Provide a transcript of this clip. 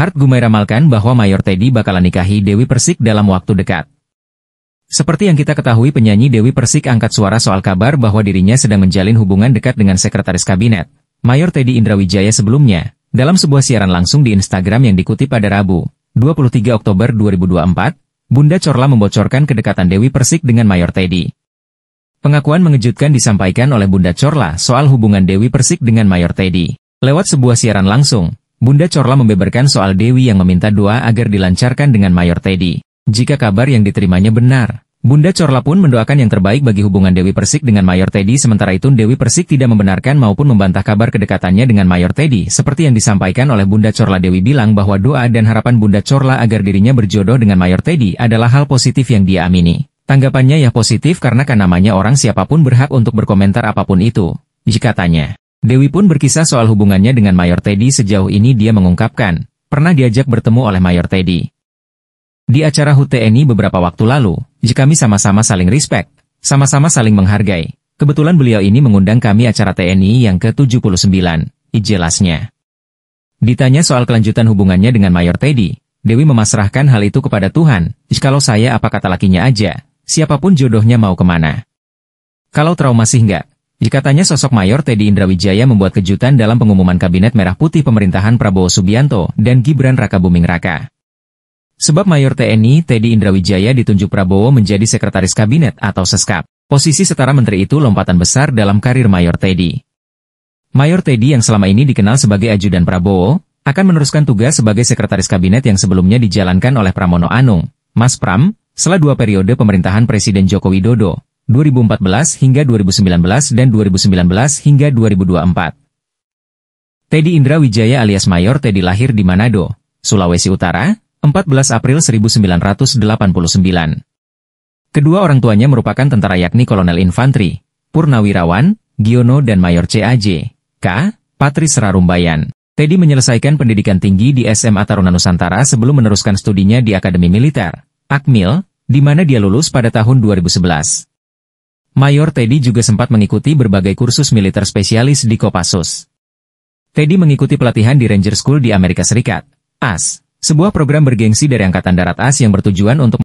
Hart Gumai malkan bahwa Mayor Teddy bakalan nikahi Dewi Persik dalam waktu dekat. Seperti yang kita ketahui penyanyi Dewi Persik angkat suara soal kabar bahwa dirinya sedang menjalin hubungan dekat dengan Sekretaris Kabinet, Mayor Teddy Indrawijaya sebelumnya, dalam sebuah siaran langsung di Instagram yang dikutip pada Rabu, 23 Oktober 2024, Bunda Corla membocorkan kedekatan Dewi Persik dengan Mayor Teddy. Pengakuan mengejutkan disampaikan oleh Bunda Corla soal hubungan Dewi Persik dengan Mayor Teddy. Lewat sebuah siaran langsung, Bunda Corla membeberkan soal Dewi yang meminta doa agar dilancarkan dengan Mayor Teddy. Jika kabar yang diterimanya benar, Bunda Corla pun mendoakan yang terbaik bagi hubungan Dewi Persik dengan Mayor Teddy sementara itu Dewi Persik tidak membenarkan maupun membantah kabar kedekatannya dengan Mayor Teddy seperti yang disampaikan oleh Bunda Corla Dewi bilang bahwa doa dan harapan Bunda Corla agar dirinya berjodoh dengan Mayor Teddy adalah hal positif yang dia amini. Tanggapannya ya positif karena kan namanya orang siapapun berhak untuk berkomentar apapun itu, jika tanya. Dewi pun berkisah soal hubungannya dengan Mayor Teddy sejauh ini dia mengungkapkan, pernah diajak bertemu oleh Mayor Teddy. Di acara HUT TNI beberapa waktu lalu, jika kami sama-sama saling respect, sama-sama saling menghargai. Kebetulan beliau ini mengundang kami acara TNI yang ke-79, jelasnya. Ditanya soal kelanjutan hubungannya dengan Mayor Teddy, Dewi memasrahkan hal itu kepada Tuhan, kalau saya apa kata lakinya aja, siapapun jodohnya mau kemana. Kalau trauma sih enggak, Dikatanya sosok Mayor Teddy Indrawijaya membuat kejutan dalam pengumuman Kabinet Merah Putih Pemerintahan Prabowo Subianto dan Gibran Raka Buming Raka. Sebab Mayor TNI Teddy Indrawijaya ditunjuk Prabowo menjadi Sekretaris Kabinet atau Seskap. Posisi setara menteri itu lompatan besar dalam karir Mayor Teddy. Mayor Teddy yang selama ini dikenal sebagai ajudan Prabowo, akan meneruskan tugas sebagai Sekretaris Kabinet yang sebelumnya dijalankan oleh Pramono Anung, Mas Pram, setelah dua periode pemerintahan Presiden Joko Widodo, 2014 hingga 2019 dan 2019 hingga 2024. Teddy Indra Wijaya alias Mayor Teddy lahir di Manado, Sulawesi Utara, 14 April 1989. Kedua orang tuanya merupakan tentara yakni Kolonel Infantri, Purnawirawan, Giono dan Mayor CAJ, K. Patris Rarumbayan. Teddy menyelesaikan pendidikan tinggi di SMA Taruna Nusantara sebelum meneruskan studinya di Akademi Militer, Akmil, di mana dia lulus pada tahun 2011. Mayor Teddy juga sempat mengikuti berbagai kursus militer spesialis di Kopassus. Teddy mengikuti pelatihan di Ranger School di Amerika Serikat, AS, sebuah program bergengsi dari Angkatan Darat AS yang bertujuan untuk